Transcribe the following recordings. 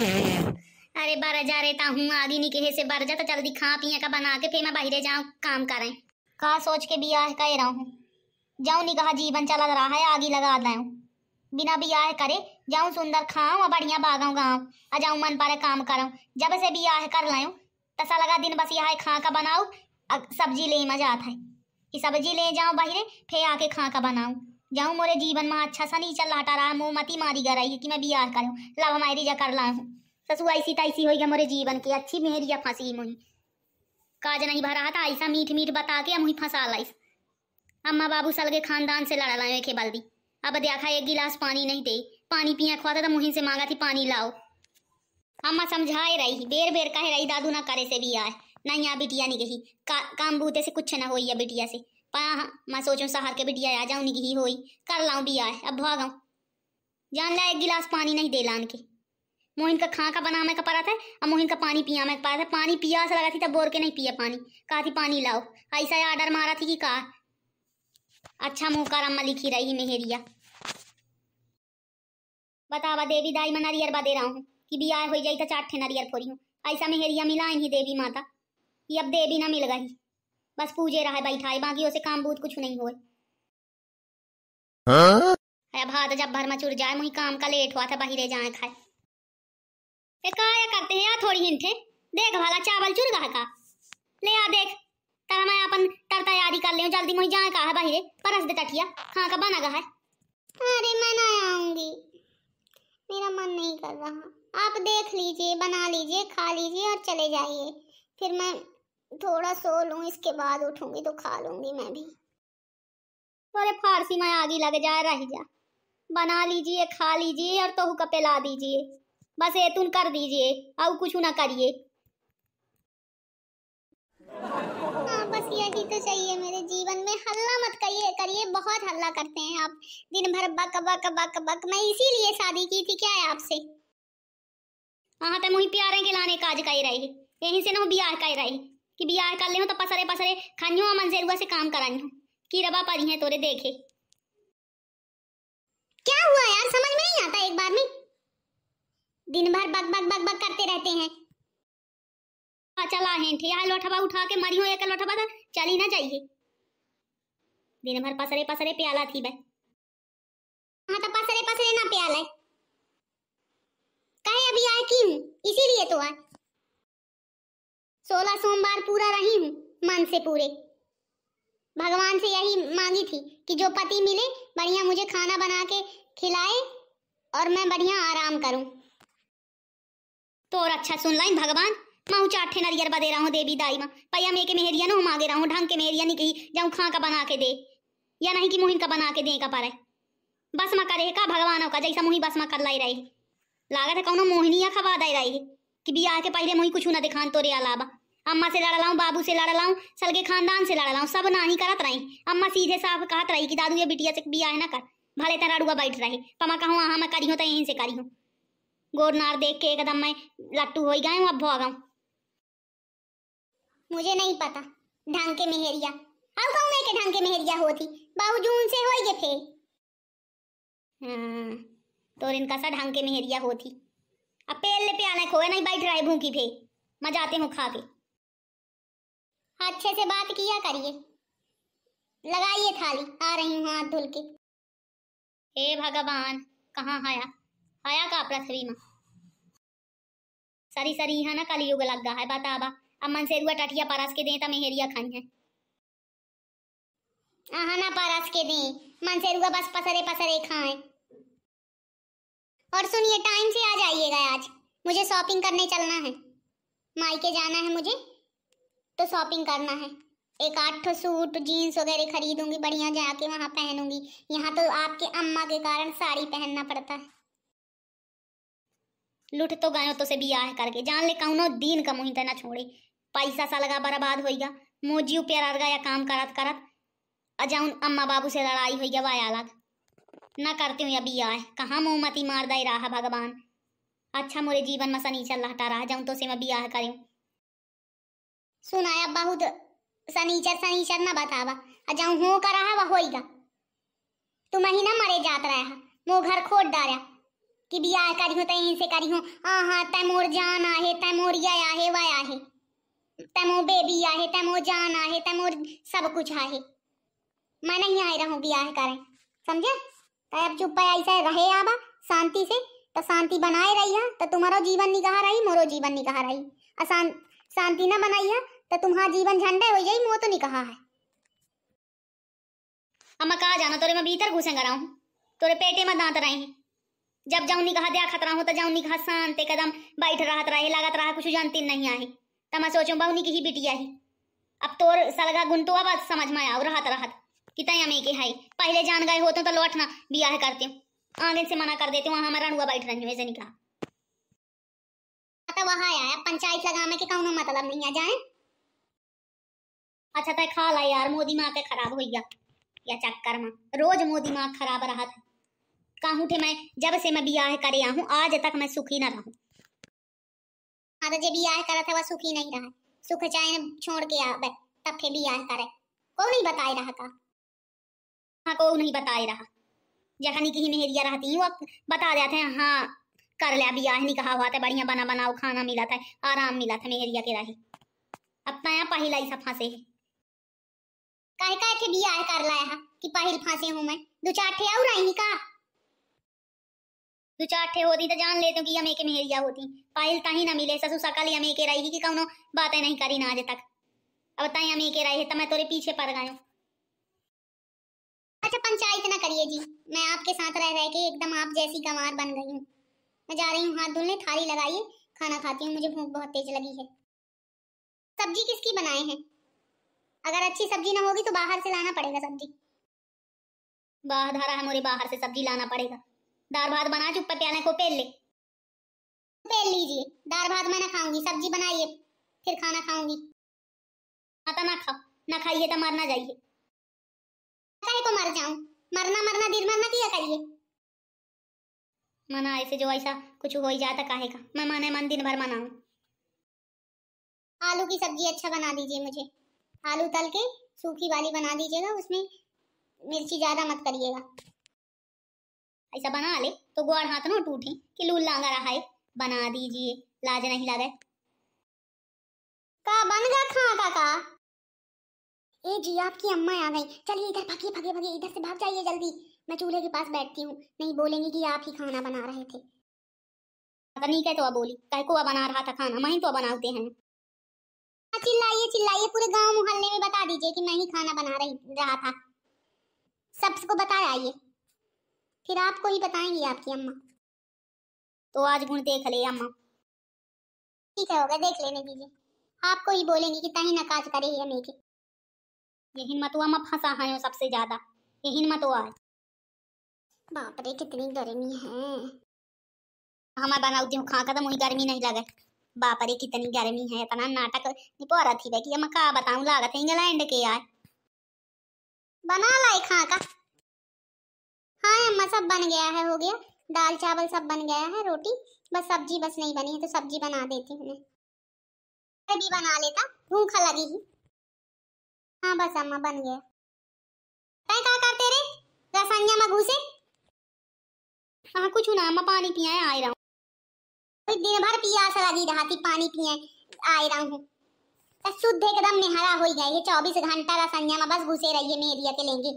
अरे बारह जा रहता हूँ आदि नहीं कहे से बारह जा तो जल्दी खा पिया का बना के फिर मैं बाहर जाऊँ काम करें कहा सोच के बियाह कह रहा हूँ जाऊँ नहीं कहा जीवन चला रहा है आगे लगा रहा बिना बियाह करे जाऊँ सुंदर खाऊँ और बढ़िया बागा गाँव आ जाऊँ मन पारे काम करूँ जब से बियाह कर लाऊँ तसा लगा दिन बस यहाँ खा का बनाऊँ सब्जी ले मजा आता है कि सब्जी ले जाऊँ बाहर फिर आके खा का बनाऊँ जाऊँ मोरे जीवन में अच्छा सा नहीं चल लाटा रहा मुँह मती मारी गा रही कि मैं बी कर करूँ लव मायरी जा कर ला हूँ ससू ऐसी तैसी गया मोरे जीवन की अच्छी मेरी या फंसी मुही काज नहीं भरा था ऐसा मीठ मीठ बता के मुही फंसा लाइस अम्मा बाबू सल के खानदान से लड़ा लाए के बल्दी अब देखा एक गिलास पानी नहीं दे पानी पिया खुआता तो मुही से मांगा थी पानी लाओ अम्मा समझाए रही बेर बेर कहे रही दादू ना करे से भी आए नहीं यहाँ बिटिया नहीं गई का, काम बूते से कुछ ना हो बिटिया से पा मैं सोचूं सहार के भी आ जाऊं निगी होई कर लाऊं आए अब भागा जान ला एक गिलास पानी नहीं दे लान के मोहिन का खां का बना मैं कपड़ा था अब मोहिन का पानी पिया मैं कपड़ा था पानी पिया से लगा थी तब बोर के नहीं पिया पानी कहा थी पानी लाओ ऐसा ऑर्डर मारा थी कि कहा अच्छा मुँह का रम्मा लिखी रही मेहरिया बतावा देवी दाई मैं नरियर बा दे रहा हूँ कि बिया हो जाए तो चार ठे नरियर फोरी हूँ ऐसा मेहरिया मिला ही देवी माता ये अब देवी ना मिल गई बस पूजे रहा भाई थाई बाकी उसे काम बूत कुछ नहीं हो हाँ? भात जब भर मचुर जाए मुही काम का लेट हुआ था बाहर जाए खाए करते हैं यार थोड़ी हिंटे देख भाला चावल चुर गहा का ले आ देख तारा मैं अपन तर तैयारी कर ले जल्दी मुझे जाए का है बाहर परस दे टटिया खा का बना गहा है अरे मैं ना आऊंगी मेरा मन नहीं कर रहा आप देख लीजिए बना लीजिए खा लीजिए और चले जाइए फिर मैं थोड़ा सो लूं इसके बाद उठूंगी तो खा लूंगी मैं भी अरे फारसी में आगे लग जाए रह जा बना लीजिए खा लीजिए और तो हुक्का पिला दीजिए बस तुम कर दीजिए अब कुछ ना करिए हाँ बस यही तो चाहिए मेरे जीवन में हल्ला मत करिए करिए बहुत हल्ला करते हैं आप दिन भर बक बक बक बक मैं इसीलिए शादी की थी क्या है आपसे हाँ तो मुही प्यारे के लाने काज का ही रही यहीं से ना ब्याह का ही रही कि भी यार कर ले तो पसरे पसरे खानी हूँ अमन सेरुआ से काम करानी हूँ की रबा परी है तोरे देखे क्या हुआ यार समझ में नहीं आता एक बार में दिन भर बग बग बग बग करते रहते हैं चला है ठिया लोठबा उठा के मरी हो एक लोठबा था तो चल ही ना जाइए दिन भर पसरे पसरे प्याला थी भाई हाँ तो पसरे पसरे ना प्याला है कहे अभी आए क्यों इसीलिए तो आए सोलह सोमवार पूरा रही हूँ मन से पूरे भगवान से यही मांगी थी कि जो पति मिले बढ़िया मुझे खाना बना के खिलाए और मैं बढ़िया आराम करूं तो और अच्छा सुन लाइन भगवान मैं ऊंचा अठे नरियर बदे रहा हूँ देवी दाई माँ पैया मे के मेहरिया ना मांगे रहा हूँ ढंग के मेहरिया नहीं कही जाऊँ खां का बना के दे या नहीं कि मुहिम का बना के दे का पर बस मा करे का भगवानों का जैसा मुहि बस मा कर लाई रही लागत है कौन मोहिनी या खबा दे रही है कि बिया के पहले मुई कुछ ना दिखान तोरे अलावा अम्मा से लड़ लाऊं बाबू से लड़ लाऊं सल के खानदान से लड़ लाऊं सब ना करत रही अम्मा सीधे साफ कहत रही कि दादू ये बिटिया से बिया है ना कर भले तेरा रुआ बैठ रहे पमा कहूँ हाँ मैं करी हूँ तो यहीं से करी हूँ गोरनार देख के एकदम मैं लट्टू हो ही गए अब भोगा मुझे नहीं पता ढंग के मेहरिया अब कहूँ मैं के ढंग के मेहरिया होती बाबू जून से होएगे फे हाँ तो इनका सा ढंग के मेहरिया होती अब पहले पे आना खोए नहीं भाई ड्राई भूखी थे मैं जाते हूँ खा के हाँ, अच्छे से बात किया करिए लगाइए थाली आ रही हूँ हाथ धुल के हे भगवान कहाँ आया आया का पृथ्वी में सरी सरी है ना कलयुग लग गया है बताबा अब मन से रुआ टटिया परस के दें तो मेहरिया खाई है आहा ना परस के दें मन से रुआ बस पसरे पसरे खाएं और सुनिए टाइम से आ जाइएगा आज मुझे शॉपिंग करने चलना है मायके जाना है मुझे तो शॉपिंग करना है एक आठ सूट जीन्स वगैरह खरीदूंगी बढ़िया जाके वहाँ पहनूंगी यहाँ तो आपके अम्मा के कारण साड़ी पहनना पड़ता है लुट तो गयो तो से बियाह करके जान ले कहूँ ना दिन का मुहिता ना छोड़े पैसा सा लगा बर्बाद होएगा मोजियो प्यार गया काम करत करत अजाउन अम्मा बाबू से लड़ाई होएगा वाया अलग ना करते हूँ अभी आए कहाँ मुँह मार दाई रहा भगवान अच्छा मोरे जीवन मसा नीचे अल्लाह लहटा रहा जाऊँ तो से मैं बियाह करूँ सुनाया बहुत सनीचर सनीचर ना बतावा जाऊँ हो कर रहा वह होगा तुम ही ना मरे जात रहा मो घर खोद डारा कि बियाह करी हो तै इनसे करी हो आ हाँ तै मोर जान आहे तै मोर या आहे वा आहे तै मो बेबी आहे तै मो जान आहे तै मोर सब कुछ आहे मैं नहीं आए रहूँ बियाह करें समझे अब चुप ऐसा रहे आबा शांति से तो शांति बनाए रही तो तुम्हारा जीवन निकाह रही मोरो जीवन निकाह रही अशान शांति ना बनाई तो तुम्हारा जीवन झंडे हो जाई मोह तो निकाह है अब मैं कहा जाना तोरे मैं भीतर घुसे करा हूँ तोरे पेटे में दांत रहे हैं जब जाऊनी कहा दिया खतरा हो तो जाऊनी कहा शांत कदम बैठ रहा रहे लगा रहा कुछ जानती नहीं आई तो मैं सोचू बहुनी की ही बिटिया ही अब तोर सलगा गुन तो अब समझ में आओ रहत रहा कितना हमें के हाई पहले जान गए होते तो लौटना बियाह करते आंगन से मना कर देते वहां हमारा रणुआ बैठ रही ऐसे निकला तो वहाँ आया पंचायत लगा में के कौनो मतलब नहीं आ जाए अच्छा तय खा ला यार मोदी माँ के खराब हो गया या चक्कर में रोज मोदी माँ खराब रहा था कहूँ थे मैं जब से मैं बियाह करे आऊँ आज तक मैं सुखी ना रहूँ हाँ तो जो बियाह करा था वह सुखी नहीं रहा सुख चाहे छोड़ के आ तब फिर बियाह करे कौन नहीं बताए रहा था हाँ को तो नहीं बताए रहा जखनी की मेहरिया रहती वो बता देते हैं हाँ कर लिया बियाह नहीं कहा हुआ था बढ़िया बना बनाओ खाना मिला था आराम मिला था मेहरिया के राही अब पाया पहला ही सफा से है कह कह के बियाह कर लाया हा कि पहल फांसे हूं मैं दो चार ठे और आई का दो चार ठे होती तो जान लेते कि यमे के मेहरिया होती पायल ताही ना मिले ससु सकल यमे के रही कि कौनो बातें नहीं करी ना आज तक अब ताई अमे के रही है तो मैं तोरे पीछे पड़ गई अच्छा पंचायत ना करिए जी मैं आपके साथ रह रह के एकदम आप जैसी कमार बन गई हूँ मैं जा रही हूँ हाथ धुलने थाली लगाइए खाना खाती हूँ मुझे भूख बहुत तेज लगी है सब्जी किसकी बनाए हैं अगर अच्छी सब्जी ना होगी तो बाहर से लाना पड़ेगा सब्जी बाहर धारा है मोरे बाहर से सब्जी लाना पड़ेगा दाल भात बना चुप पत्याने को पेल ले पेल लीजिए दाल भात मैं ना खाऊंगी सब्जी बनाइए फिर खाना खाऊंगी आता ना खाओ ना खाइए तो मरना जाइए जाऊं मरना मरना दिल मरना किया करिए मना ऐसे जो ऐसा कुछ हो ही जाता काहे का मैं मने मन दिन भर मनाऊं आलू की सब्जी अच्छा बना दीजिए मुझे आलू तल के सूखी वाली बना दीजिएगा उसमें मिर्ची ज़्यादा मत करिएगा ऐसा बना ले तो गुआर हाथ ना टूटे कि लूल लांगा रहा है बना दीजिए लाज नहीं लगे का बन गया खा का, का। ए जी आपकी अम्मा आ गई चलिए इधर भगे भगे भगे इधर से भाग जाइए जल्दी मैं चूल्हे के पास बैठती हूँ नहीं बोलेंगे कि आप ही खाना बना रहे थे पता नहीं कहते तो बोली कह को बना रहा था खाना मैं तो बनाते हैं हाँ, चिल्लाइए चिल्लाइए पूरे गांव मोहल्ले में बता दीजिए कि मैं ही खाना बना रही रहा था सबको बता आइए फिर आपको ही बताएंगी आपकी अम्मा तो आज गुण देख ले अम्मा ठीक है होगा देख लेने दीजिए आपको ही बोलेंगी कि तही नकाज करे ही हमें यही मतुआ में फंसा है सबसे ज्यादा यही मतुआ बाप रे कितनी गर्मी है हमारे बनाऊ दी खा कदम तो मुझे गर्मी नहीं लगे बाप रे कितनी गर्मी है इतना नाटक निपोरा थी कि मैं कहा बताऊं लागत है इंग्लैंड के यार बना लाए खा का हाँ अम्मा सब बन गया है हो गया दाल चावल सब बन गया है रोटी बस सब्जी बस नहीं बनी है तो सब्जी बना देती हूँ मैं भी बना लेता भूखा लगी ही हाँ बस अम्मा बन गया कहीं का करते रे रसाइया में घुसे हाँ कुछ ना अम्मा पानी पिया है आई रहा हूँ दिन भर पिया पियास लगी रहा थी पानी पिए आई रहा हूँ शुद्ध एकदम निहरा हो गया ये चौबीस घंटा रसाइया में बस घुसे रहिए मेरी के लेंगे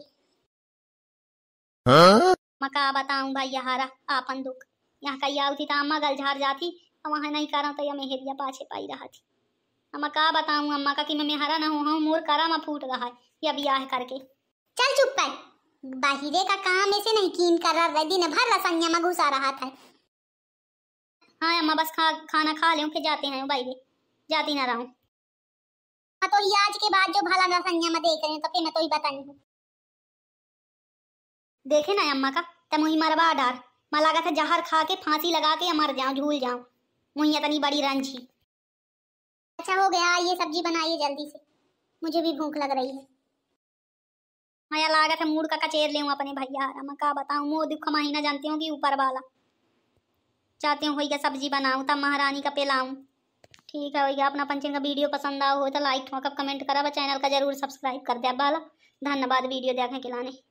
हाँ? मका बताऊं भाई यहारा आपन दुख यहाँ कहिया उठी तो अम्मा गल झार जाती वहां नहीं कर रहा तो यह मेहरिया पाछे पाई रहा थी अम्मा का बताऊं अम्मा का कि मैं मेहरा ना हूँ हाँ मोर करा में फूट रहा है या ब्याह करके चल चुप पर बाहिरे का काम ऐसे नहीं कीन कर रहा दिन भर रसनिया में घुसा रहा था हाँ अम्मा बस खा खाना खा लें फिर जाते हैं भाई जाती ना रहा हूँ हाँ तो आज के बाद जो भला रसनिया में देख रहे हैं तो फिर मैं तो ही बतानी हूँ देखे ना अम्मा का तब मुही मरवा डार मैं लगा था जहर खा के फांसी लगा के मर जाऊँ झूल जाऊँ मुहिया तनी बड़ी रंजी अच्छा हो गया ये सब्जी बनाइए जल्दी से मुझे भी भूख लग रही है मजा लागत था मूड का कचेर ले अपने भैया मैं का बताऊँ मोह दुख मही ना जानती हूँ कि ऊपर वाला चाहती हूँ भैया सब्जी बनाऊँ तब महारानी का पिलाऊँ ठीक है भैया अपना पंचन का वीडियो पसंद आओ हो तो लाइक ठोकअप कमेंट करा चैनल का जरूर सब्सक्राइब कर दिया बाला धन्यवाद वीडियो देखने के लाने